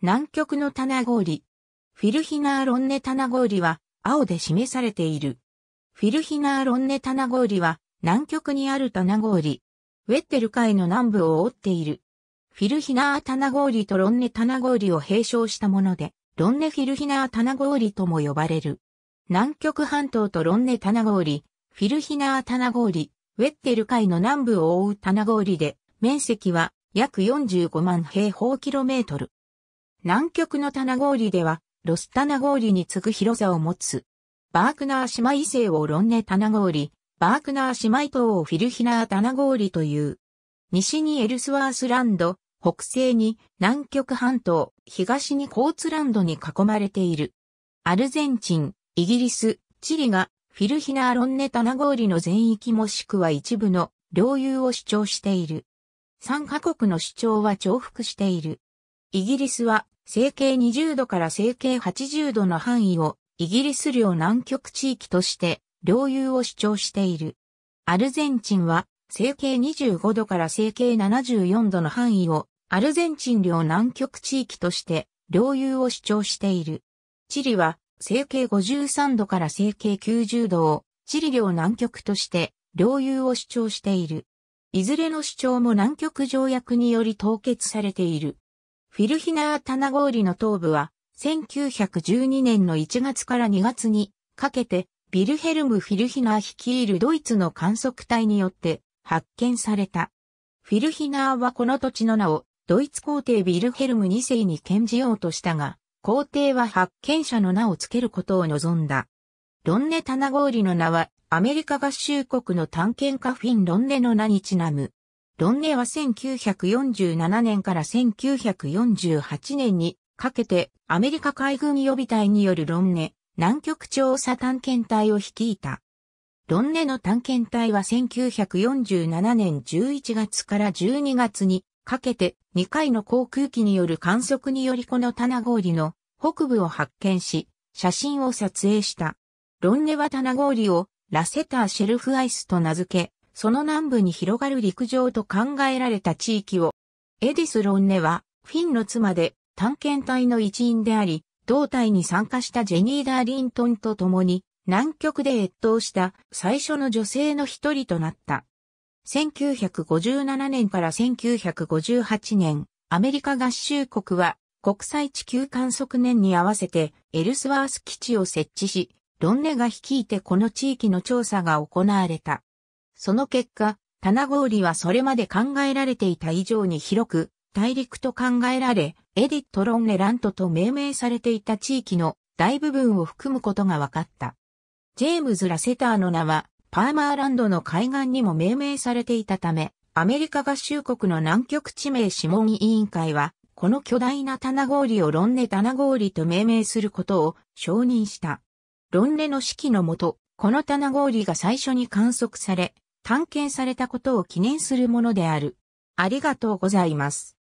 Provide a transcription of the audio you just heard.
南極の棚氷。フィルヒナーロンネ棚氷は青で示されている。フィルヒナーロンネ棚氷は南極にある棚氷。ウェッテル海の南部を覆っている。フィルヒナー棚氷とロンネ棚氷を併称したもので、ロンネフィルヒナー棚氷とも呼ばれる。南極半島とロンネ棚氷、フィルヒナー棚氷、ウェッテル海の南部を覆う棚氷で、面積は約45万平方キロメートル。南極の棚氷では、ロス棚氷に次ぐ広さを持つ。バークナー姉妹勢をロンネ棚氷、バークナー姉妹島をフィルヒナー棚氷という。西にエルスワースランド、北西に南極半島、東にコーツランドに囲まれている。アルゼンチン、イギリス、チリがフィルヒナーロンネ棚氷の全域もしくは一部の領有を主張している。三カ国の主張は重複している。イギリスは成形20度から成形80度の範囲をイギリス領南極地域として領有を主張している。アルゼンチンは成形25度から成形74度の範囲をアルゼンチン領南極地域として領有を主張している。チリは成形53度から成形90度をチリ領南極として領有を主張している。いずれの主張も南極条約により凍結されている。フィルヒナーーリの頭部は、1912年の1月から2月にかけて、ビルヘルム・フィルヒナー率いるドイツの観測隊によって発見された。フィルヒナーはこの土地の名をドイツ皇帝ビルヘルム2世に献じようとしたが、皇帝は発見者の名を付けることを望んだ。ロンネ・タナゴーリの名はアメリカ合衆国の探検家フィン・ロンネの名にちなむ。ロンネは1947年から1948年にかけてアメリカ海軍予備隊によるロンネ南極調査探検隊を率いた。ロンネの探検隊は1947年11月から12月にかけて2回の航空機による観測によりこの棚氷の北部を発見し、写真を撮影した。ロンネは棚氷をラセターシェルフアイスと名付け、その南部に広がる陸上と考えられた地域を、エディス・ロンネは、フィンの妻で、探検隊の一員であり、同隊に参加したジェニー・ダーリントンと共に、南極で越冬した最初の女性の一人となった。1957年から1958年、アメリカ合衆国は国際地球観測年に合わせてエルスワース基地を設置し、ロンネが率いてこの地域の調査が行われた。その結果、棚氷はそれまで考えられていた以上に広く、大陸と考えられ、エディット・ロンネラントと命名されていた地域の大部分を含むことが分かった。ジェームズ・ラセターの名は、パーマーランドの海岸にも命名されていたため、アメリカ合衆国の南極地名諮問委員会は、この巨大な棚氷をロンネ棚氷と命名することを承認した。ロンネの指揮のもと、この棚氷が最初に観測され、探検されたことを記念するものである。ありがとうございます。